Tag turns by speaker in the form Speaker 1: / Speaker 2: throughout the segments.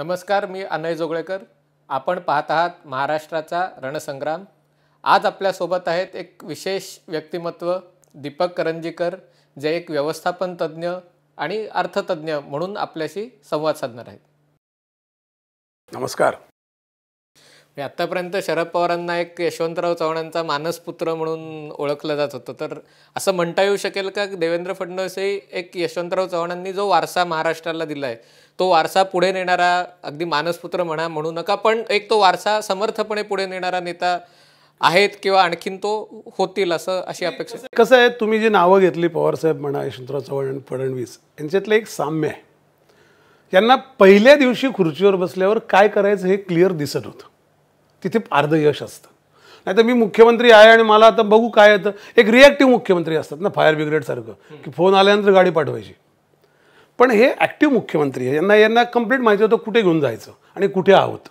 Speaker 1: नमस्कार मी अनय जोगळेकर आपण पाहत आहात महाराष्ट्राचा रणसंग्राम आज आपल्यासोबत आहेत एक विशेष व्यक्तिमत्व दीपक करंजीकर जे एक व्यवस्थापन तज्ज्ञ आणि अर्थतज्ज्ञ म्हणून आपल्याशी संवाद साधणार आहेत नमस्कार मी आत्तापर्यंत शरद पवारांना एक यशवंतराव चव्हाणांचा मानसपुत्र म्हणून ओळखलं जात होतं तर असं म्हणता येऊ शकेल का देवेंद्र फडणवीसही एक यशवंतराव चव्हाणांनी जो वारसा महाराष्ट्राला दिला आहे तो वारसा पुढे नेणारा अगदी मानसपुत्र म्हणा म्हणू नका पण एक तो वारसा समर्थपणे पुढे नेणारा नेता आहेत किंवा आणखीन तो होतील असं अशी अपेक्षा
Speaker 2: कसं आहे तुम्ही जी नावं घेतली पवारसाहेब म्हणा यशवंतराव चव्हाण आणि फडणवीस यांच्यातलं एक साम्य आहे यांना पहिल्या दिवशी खुर्चीवर बसल्यावर काय करायचं हे क्लिअर दिसत होतं तिथे अर्ध यश असतं नाही तर मी मुख्यमंत्री आहे आणि मला आता बघू काय येतं एक रिॲक्टिव्ह मुख्यमंत्री असतात ना फायर ब्रिगेडसारखं की फोन आल्यानंतर गाडी पाठवायची पण हे ॲक्टिव्ह मुख्यमंत्री आहे यांना यांना कंप्लीट माहिती होतं कुठे घेऊन जायचं आणि कुठे आहोत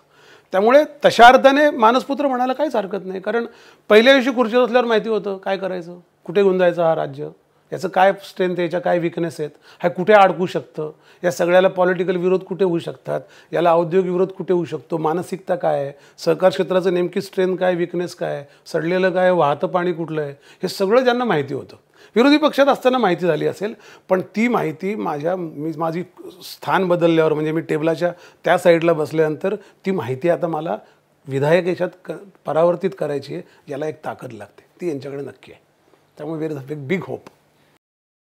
Speaker 2: त्यामुळे तशा अर्थाने मानसपुत्र म्हणायला काहीच हरकत नाही कारण पहिल्या दिवशी खुर्चीवर असल्यावर माहिती होतं काय करायचं कुठे घेऊन जायचं हा राज्य याचं काय स्ट्रेंथ आहे याच्या काय विकनेस आहेत हा कुठे अडकू शकतं या सगळ्याला पॉलिटिकल विरोध कुठे होऊ शकतात याला औद्योगिक विरोध कुठे होऊ शकतो मानसिकता काय आहे सहकार क्षेत्राचं नेमकी स्ट्रेंथ काय विकनेस काय सडलेलं काय वाहतं पाणी कुठलं आहे हे सगळं ज्यांना माहिती होतं विरोधी पक्षात असताना माहिती झाली असेल पण ती माहिती माझ्या मी माझी स्थान बदलल्यावर म्हणजे मी टेबलाच्या त्या साईडला बसल्यानंतर ती माहिती आता मला विधायक याच्यात क परावर्तित करायची
Speaker 1: आहे याला एक ताकद लागते ती यांच्याकडे नक्की आहे त्यामुळे वेर इज बिग होप